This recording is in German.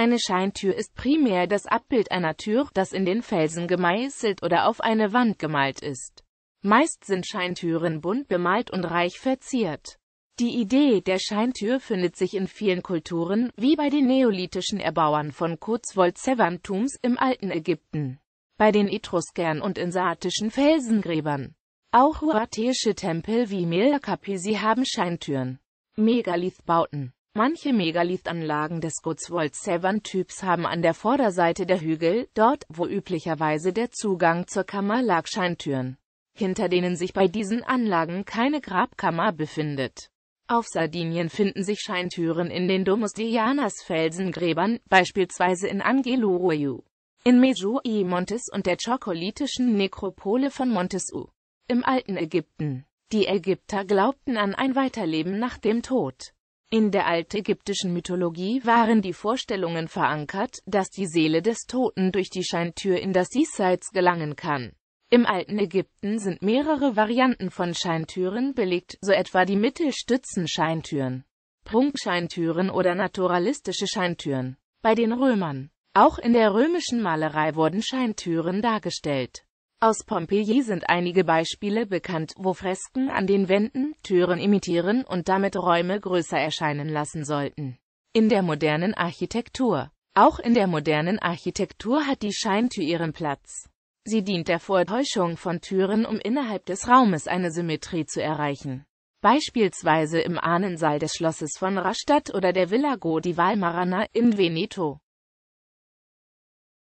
Eine Scheintür ist primär das Abbild einer Tür, das in den Felsen gemeißelt oder auf eine Wand gemalt ist. Meist sind Scheintüren bunt bemalt und reich verziert. Die Idee der Scheintür findet sich in vielen Kulturen, wie bei den neolithischen Erbauern von Kurzwold-Sevantums im alten Ägypten, bei den Etruskern und in saatischen Felsengräbern. Auch huateische Tempel wie Melkapisi haben Scheintüren. Megalithbauten Manche Megalithanlagen des Cotswold Severn Typs haben an der Vorderseite der Hügel, dort, wo üblicherweise der Zugang zur Kammer lag, Scheintüren, hinter denen sich bei diesen Anlagen keine Grabkammer befindet. Auf Sardinien finden sich Scheintüren in den Domus Dianas Felsengräbern, beispielsweise in Angeloruiu, in Meju i Montes und der chokolitischen Nekropole von Montes U. Im alten Ägypten. Die Ägypter glaubten an ein Weiterleben nach dem Tod. In der altägyptischen Mythologie waren die Vorstellungen verankert, dass die Seele des Toten durch die Scheintür in das Diesseits gelangen kann. Im alten Ägypten sind mehrere Varianten von Scheintüren belegt, so etwa die Mittelstützenscheintüren, Prunkscheintüren oder naturalistische Scheintüren. Bei den Römern. Auch in der römischen Malerei wurden Scheintüren dargestellt. Aus Pompeji sind einige Beispiele bekannt, wo Fresken an den Wänden Türen imitieren und damit Räume größer erscheinen lassen sollten. In der modernen Architektur Auch in der modernen Architektur hat die Scheintür ihren Platz. Sie dient der Vortäuschung von Türen, um innerhalb des Raumes eine Symmetrie zu erreichen. Beispielsweise im Ahnensaal des Schlosses von Rastatt oder der Villa Godival Marana in Veneto.